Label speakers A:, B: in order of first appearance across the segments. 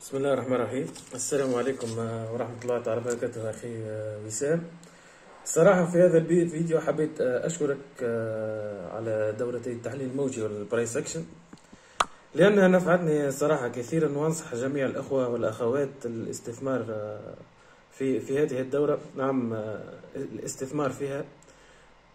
A: بسم الله الرحمن الرحيم السلام عليكم آه، ورحمة الله تعالى وبركاته أخي آه، وسام صراحة في هذا الفيديو حبيت آه، أشكرك على دورتي التحليل الموجي والبرايس أكشن لأنها نفعتني صراحة كثيرا وأنصح جميع الأخوة والأخوات الاستثمار في في هذه الدورة نعم الاستثمار فيها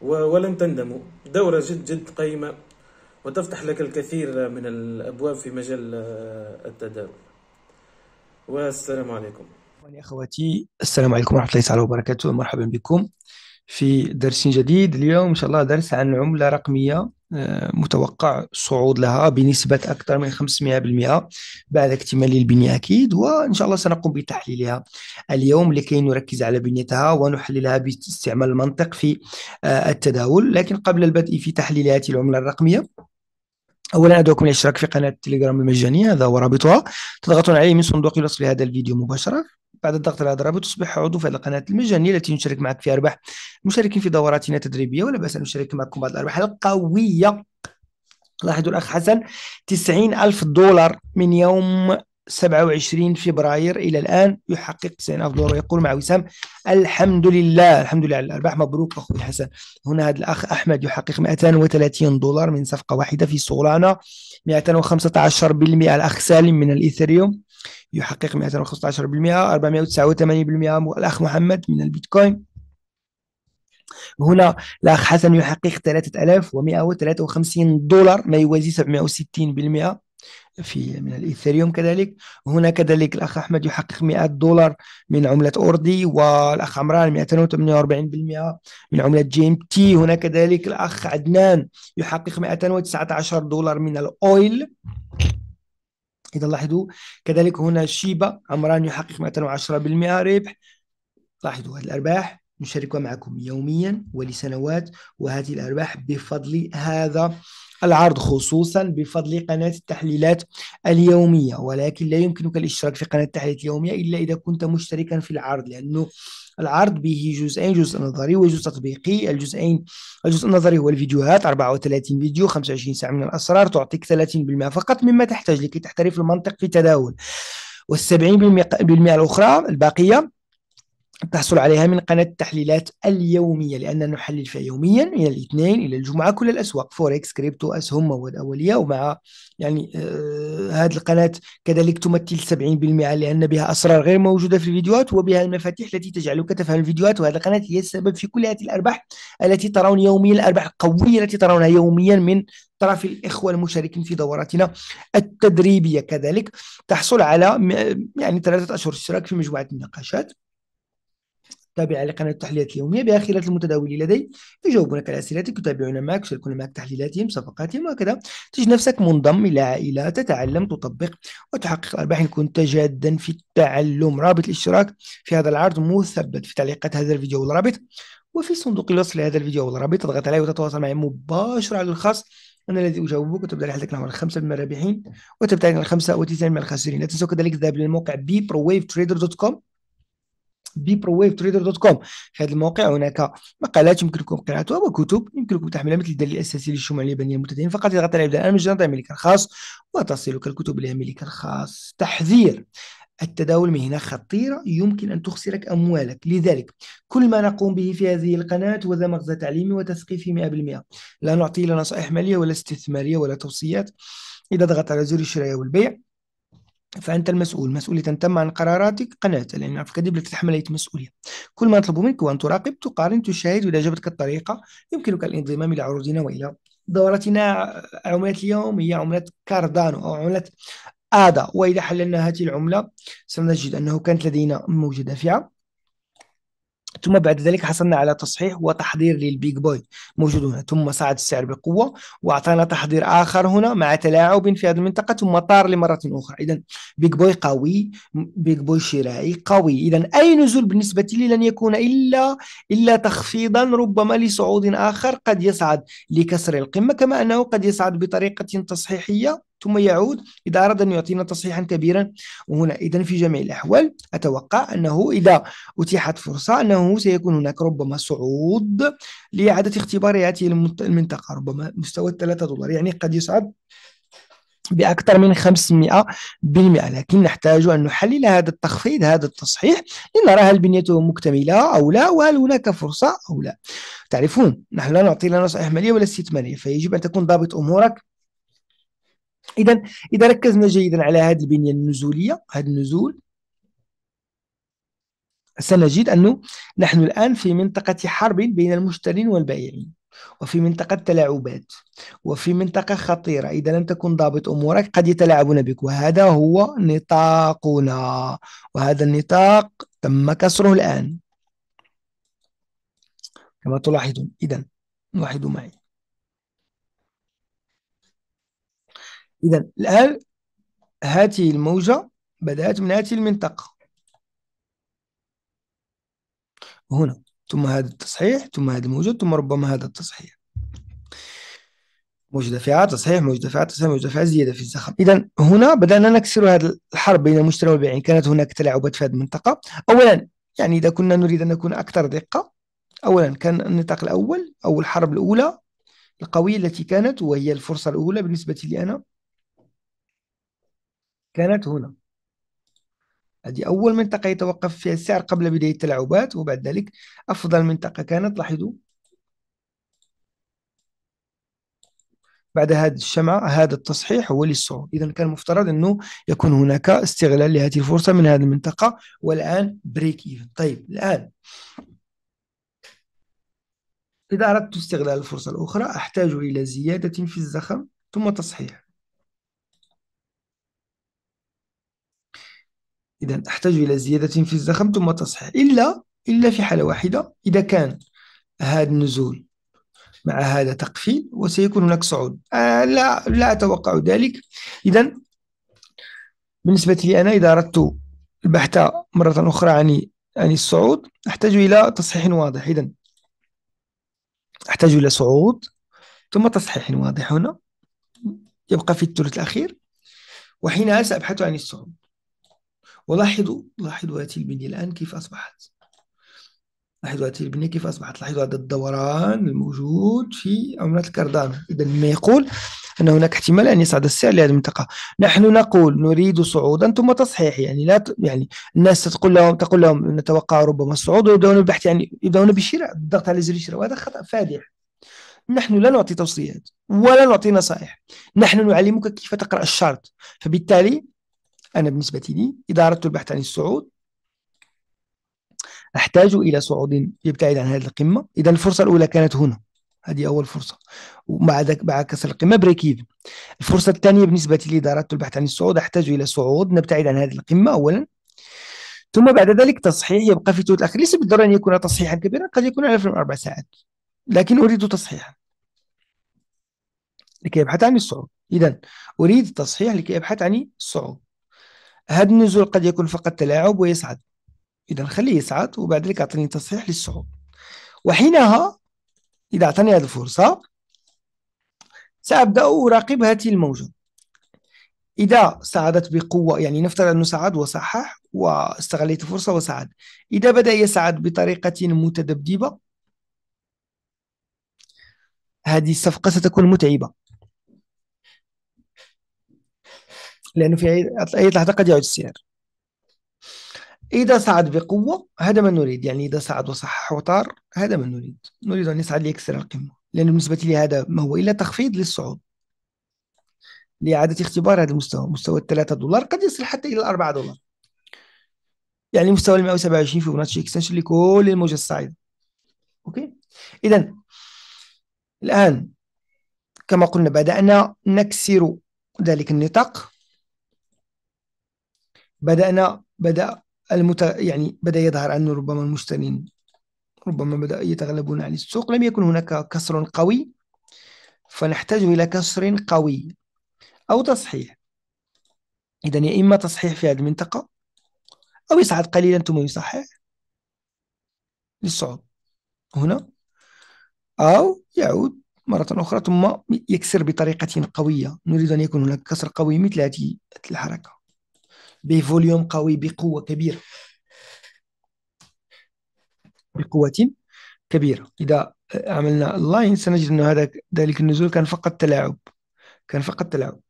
A: ولن تندموا دورة جد جد قيمة وتفتح لك الكثير من الأبواب في مجال التداول والسلام عليكم اخواتي السلام عليكم ورحمه الله تعالى وبركاته مرحبا بكم في درس جديد اليوم ان شاء الله درس عن عمله رقميه آه، متوقع صعود لها بنسبة أكثر من 500% بعد اكتمال البنية أكيد وإن شاء الله سنقوم بتحليلها اليوم لكي نركز على بنيتها ونحللها باستعمال المنطق في آه، التداول لكن قبل البدء في تحليل هذه العملة الرقمية اولا ادعوكم للاشتراك في قناه التليجرام المجانيه هذا هو رابطها تضغطون عليه من صندوق الوصف لهذا الفيديو مباشره بعد الضغط على هذا الرابط تصبح عضو في القناه المجانيه التي نشارك معك فيها ارباح مشاركين في دوراتنا التدريبيه ولا باس ان نشارك معكم بعض الارباح القويه لاحظوا الاخ حسن 90 الف دولار من يوم 27 فبراير الى الان يحقق حسين افضل ويقول مع وسام الحمد لله الحمد لله على الارباح مبروك اخوي حسن هنا هذا الاخ احمد يحقق 230 دولار من صفقه واحده في سولانا 215% الاخ سالم من الايثريوم يحقق 215% 489% الاخ محمد من البيتكوين هنا الاخ حسن يحقق 3153 دولار ما يوازي 760% في من الايثيريوم كذلك هنا كذلك الاخ احمد يحقق 100 دولار من عمله اوردي والاخ عمران 248% من عمله جي ام تي هنا كذلك الاخ عدنان يحقق 219 دولار من الاويل اذا لاحظوا كذلك هنا شيبا عمران يحقق 210% ربح لاحظوا هذه الارباح نشاركها معكم يوميا ولسنوات وهذه الأرباح بفضل هذا العرض خصوصا بفضل قناة التحليلات اليومية ولكن لا يمكنك الاشتراك في قناة التحليلات اليومية إلا إذا كنت مشتركا في العرض لأنه العرض به جزئين جزء نظري وجزء تطبيقي الجزئين الجزء النظري هو الفيديوهات 34 فيديو 25 ساعة من الأسرار تعطيك 30% فقط مما تحتاج لكي تحترف المنطق في التداول وال70% الأخرى الباقية تحصل عليها من قناة التحليلات اليومية لأننا نحلل فيها يوميا من الاثنين إلى الجمعة كل الأسواق فوركس كريبتو أسهم مواد أولية ومع يعني آه هذه القناة كذلك تمثل 70% لأن بها أسرار غير موجودة في الفيديوهات وبها المفاتيح التي تجعلك تفهم الفيديوهات وهذه القناة هي السبب في كل هذه الأرباح التي ترون يوميا الأرباح القوية التي ترونها يوميا من طرف الإخوة المشاركين في دوراتنا التدريبية كذلك تحصل على يعني ثلاثة أشهر اشتراك في مجموعة النقاشات التابعة لقناة التحليلات اليومية بأخيرات المتداولين لدي يجاوبونك على أسئلتك يتابعون معك يشاركون معك تحليلاتهم صفقاتهم وهكذا تجد نفسك منضم إلى عائلة تتعلم تطبق وتحقق الأرباح إن كنت جادا في التعلم رابط الاشتراك في هذا العرض مثبت في تعليقات هذا الفيديو والرابط وفي صندوق الوصف لهذا الفيديو والرابط تضغط عليه وتتواصل معي مباشرة على الخاص انا الذي اجاوبك وتبدا رحلتك نحو الخمسه من الرابحين وتبتعد عن الخمسه وتسعين من الخاسرين لا تنسوا كذلك الذهاب للموقع بي تريدر دوت كوم ببروويف تريدر دوت كوم في هذا الموقع هناك مقالات يمكنكم قراءتها وكتب يمكنكم تحميلها مثل الدليل الاساسي للشمع اليابانيه المتدين فقط يضغط على ابداع المجال الامريكي الخاص وتصلك الكتب الامريكيه الخاص تحذير التداول مهنة خطيرة يمكن أن تخسرك أموالك لذلك كل ما نقوم به في هذه القناة هو ذا مغزى تعليمي وتثقيفي 100% لا نعطي لا نصائح مالية ولا استثمارية ولا توصيات إذا ضغطت على زر الشراء والبيع فأنت المسؤول مسؤولية تم عن قراراتك قناه لأن عفوا كذب لك تتحمل أي مسؤولية كل ما نطلب منك هو أن تراقب تقارن تشاهد وإذا عجبتك الطريقة يمكنك الانضمام إلى عروضنا وإلى دورتنا عملات اليوم هي عملة كاردانو أو عملة آدا وإذا حللنا هذه العملة سنجد أنه كانت لدينا موجة دافعة ثم بعد ذلك حصلنا على تصحيح وتحضير للبيج بوي موجود هنا ثم صعد السعر بقوة وأعطانا تحضير آخر هنا مع تلاعب في هذه المنطقة ثم طار لمرة أخرى إذا بيج بوي قوي بيج بوي شرائي قوي إذا أي نزول بالنسبة لي لن يكون إلا إلا تخفيضا ربما لصعود آخر قد يصعد لكسر القمة كما أنه قد يصعد بطريقة تصحيحية ثم يعود إذا أراد أن يعطينا تصحيحا كبيرا وهنا إذا في جميع الأحوال أتوقع أنه إذا أتيحت فرصة أنه سيكون هناك ربما صعود لإعادة اختبار هذه المنطقة ربما مستوى 3 دولار يعني قد يصعد بأكثر من 500 لكن نحتاج أن نحلل هذا التخفيض هذا التصحيح لنرى هل بنيته مكتملة أو لا وهل هناك فرصة أو لا تعرفون نحن لا نعطي لا نصائح مالية ولا استثمارية فيجب أن تكون ضابط أمورك اذا اذا ركزنا جيدا على هذه البنيه النزوليه هذا النزول سنجد انه نحن الان في منطقه حرب بين المشترين والبائعين وفي منطقة تلاعبات وفي منطقة خطيرة إذا لم تكن ضابط أمورك قد يتلاعبون بك وهذا هو نطاقنا وهذا النطاق تم كسره الآن كما تلاحظون إذا لاحظوا معي إذا الآن هذه الموجة بدأت من هذه المنطقة هنا ثم هذا التصحيح ثم هذا الموجة ثم ربما هذا التصحيح موجودة فيها تصحيح موجودة فيها تصحيح موجودة فيها زيادة في الزخم إذا هنا بدأنا نكسر هذه الحرب بين المشتري والبيعين كانت هناك تلاعبات في هذه المنطقة أولا يعني إذا كنا نريد أن نكون أكثر دقة أولا كان النطاق الأول أو الحرب الأولى القوية التي كانت وهي الفرصة الأولى بالنسبة لي أنا كانت هنا هذه أول منطقة يتوقف فيها السعر قبل بداية التلاعبات وبعد ذلك أفضل منطقة كانت لاحظوا بعد هذا الشمعة هذا التصحيح هو للصعود إذا كان مفترض أنه يكون هناك استغلال لهذه الفرصة من هذه المنطقة والآن بريك إيفن طيب الآن إذا أردت استغلال الفرصة الأخرى أحتاج إلى زيادة في الزخم ثم تصحيح إذا أحتاج إلى زيادة في الزخم ثم تصحيح إلا إلا في حالة واحدة إذا كان هذا النزول مع هذا تقفيل وسيكون هناك صعود آه لا لا أتوقع ذلك إذا بالنسبة لي أنا إذا أردت البحث مرة أخرى عن عن الصعود أحتاج إلى تصحيح واضح إذا أحتاج إلى صعود ثم تصحيح واضح هنا يبقى في الثلث الأخير وحينها سأبحث عن الصعود ولاحظوا لاحظوا هذه البنية الآن كيف أصبحت لاحظوا هذه البنية كيف أصبحت لاحظوا هذا الدوران الموجود في عملة الكردان إذا ما يقول أن هناك احتمال أن يصعد السعر لهذه المنطقة نحن نقول نريد صعودا ثم تصحيح يعني لا ت... يعني الناس تقول لهم تقول لهم نتوقع ربما الصعود ويبدأون بالبحث يعني يبدأون بالشراء الضغط على زر الشراء وهذا خطأ فادح نحن لا نعطي توصيات ولا نعطي نصائح نحن نعلمك كيف تقرأ الشرط فبالتالي أنا بالنسبة لي إذا أردت البحث عن الصعود أحتاج إلى صعود يبتعد عن هذه القمة إذا الفرصة الأولى كانت هنا هذه أول فرصة ومع مع كسر القمة بريك إيفن الفرصة الثانية بالنسبة لي إذا أردت البحث عن الصعود أحتاج إلى صعود نبتعد عن هذه القمة أولا ثم بعد ذلك تصحيح يبقى في توت الأخير ليس بالضرورة أن يكون تصحيحا كبيرا قد يكون على من أربع ساعات لكن أريد تصحيحا لكي يبحث عن الصعود إذا أريد تصحيح لكي يبحث عن الصعود هذا النزول قد يكون فقط تلاعب ويصعد اذا خليه يصعد وبعد ذلك اعطيني تصحيح للصعود وحينها اذا اعطاني هذه الفرصه سابدا اراقب هذه الموجه إذا صعدت بقوة يعني نفترض أنه صعد وصحح واستغليت الفرصة وصعد إذا بدأ يصعد بطريقة متذبذبة هذه الصفقة ستكون متعبة لأنه في أي لحظة قد يعود السعر إذا صعد بقوة هذا ما نريد يعني إذا صعد وصحح وطار هذا ما نريد نريد أن يصعد ليكسر القمة لأن بالنسبة لي هذا ما هو إلا تخفيض للصعود لإعادة اختبار هذا المستوى مستوى 3 دولار قد يصل حتى إلى 4 دولار يعني مستوى ال 127 فيبوناتشي اكستنشن لكل الموجة الصاعدة أوكي إذا الآن كما قلنا بدأنا نكسر ذلك النطاق بدأنا بدأ المت... يعني بدأ يظهر أنه ربما المشترين ربما بدأ يتغلبون على السوق لم يكن هناك كسر قوي فنحتاج إلى كسر قوي أو تصحيح إذا يا إما تصحيح في هذه المنطقة أو يصعد قليلا ثم يصحح للصعود هنا أو يعود مرة أخرى ثم يكسر بطريقة قوية نريد أن يكون هناك كسر قوي مثل هذه الحركة بفوليوم قوي بقوة كبيرة بقوة كبيرة إذا عملنا اللاين سنجد أن هذا ذلك النزول كان فقط تلاعب كان فقط تلاعب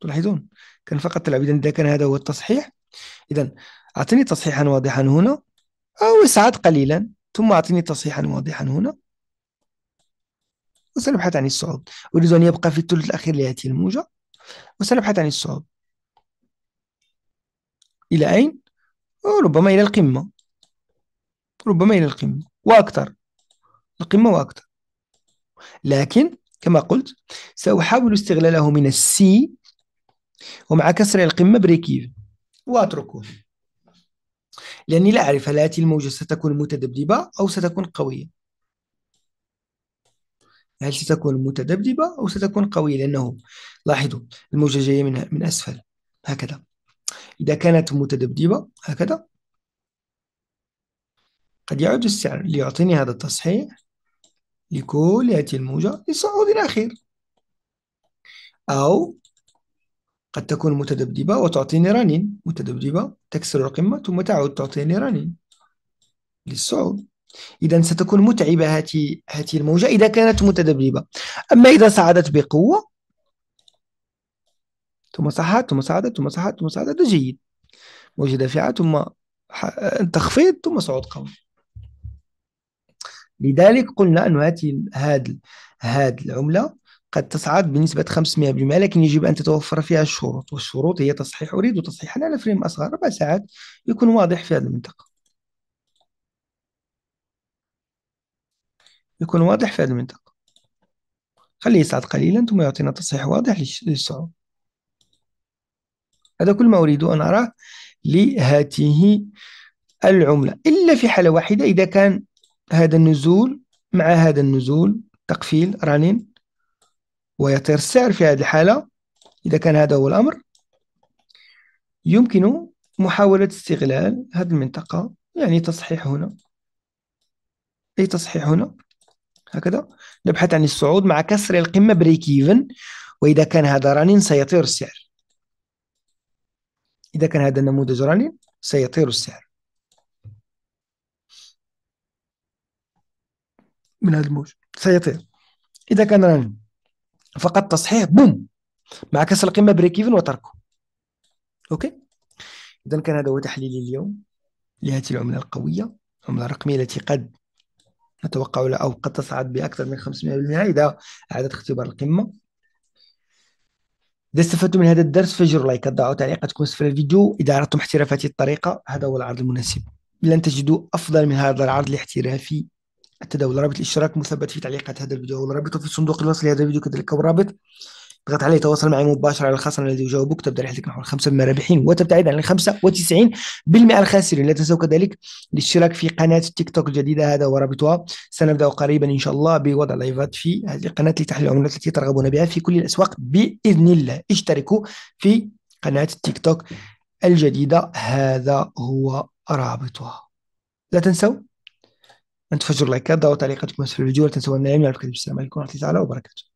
A: تلاحظون كان فقط تلاعب إذا إذا كان هذا هو التصحيح إذا أعطني تصحيحا واضحا هنا أو اسعد قليلا ثم أعطني تصحيحا واضحا هنا وسنبحث عن الصعود أريد أن يبقى في الثلث الأخير لهذه الموجة وسنبحث عن الصعود إلى أين؟ ربما إلى القمة ربما إلى القمة وأكثر القمة وأكثر لكن كما قلت سأحاول استغلاله من السي ومع كسر القمة بريكيف وأتركه لأني لا أعرف هل هذه الموجة ستكون متذبذبة أو ستكون قوية هل ستكون متذبذبة أو ستكون قوية لأنه لاحظوا الموجة جاية من, من أسفل هكذا إذا كانت متذبذبة هكذا قد يعود السعر ليعطيني هذا التصحيح لكل هذه الموجة لصعود الأخير أو قد تكون متذبذبة وتعطيني رنين متذبذبة تكسر القمة ثم تعود تعطيني رنين للصعود إذا ستكون متعبة هذه هذه الموجة إذا كانت متذبذبة أما إذا صعدت بقوة ثم صحت ثم صعدت ثم صحت ثم صعدت جيد وجد دافعة ثم تخفيض ثم صعود قوي لذلك قلنا أن هذه هذه العملة قد تصعد بنسبة 500% لكن يجب أن تتوفر فيها الشروط والشروط هي تصحيح أريد تصحيحا على فريم أصغر ربع ساعات يكون واضح في هذه المنطقة يكون واضح في هذه المنطقة خليه يصعد قليلا ثم يعطينا تصحيح واضح للصعود هذا كل ما أريد أن أراه لهاته العملة إلا في حالة واحدة إذا كان هذا النزول مع هذا النزول تقفيل رانين ويطير السعر في هذه الحالة إذا كان هذا هو الأمر يمكن محاولة استغلال هذه المنطقة يعني تصحيح هنا أي تصحيح هنا هكذا نبحث عن الصعود مع كسر القمة بريك إيفن وإذا كان هذا رانين سيطير السعر إذا كان هذا النموذج راني سيطير السعر من هذا الموج سيطير إذا كان راني فقط تصحيح بوم مع كسر القمة بريك ايفن وتركه أوكي إذا كان هذا هو تحليلي اليوم لهذه العملة القوية العملة الرقمية التي قد نتوقع أو قد تصعد بأكثر من 500% إذا أعادت اختبار القمة اذا استفدتم من هذا الدرس فجروا لايك ضعوا تعليقاتكم اسفل الفيديو اذا اردتم احتراف الطريقه هذا هو العرض المناسب لن تجدوا افضل من هذا العرض الاحترافي التداول رابط الاشتراك مثبت في تعليقات هذا الفيديو والرابط في صندوق الوصف لهذا الفيديو كذلك ورابط اضغط عليه تواصل معي مباشرة على الخصم الذي يجاوبك تبدأ رحلتك نحو الخمسة من الرابحين وتبتعد عن وتسعين 95% الخاسرين لا تنسوا كذلك الاشتراك في قناة تيك توك الجديدة هذا هو رابطها سنبدأ قريبا إن شاء الله بوضع لايفات في هذه القناة لتحليل العملات التي ترغبون بها في كل الأسواق بإذن الله اشتركوا في قناة تيك توك الجديدة هذا هو رابطها لا تنسوا أن تفجروا لايكات ضعوا تعليقاتكم أسفل الفيديو لا تنسوا أن نعمل على السلام عليكم ورحمة الله تعالى وبركاته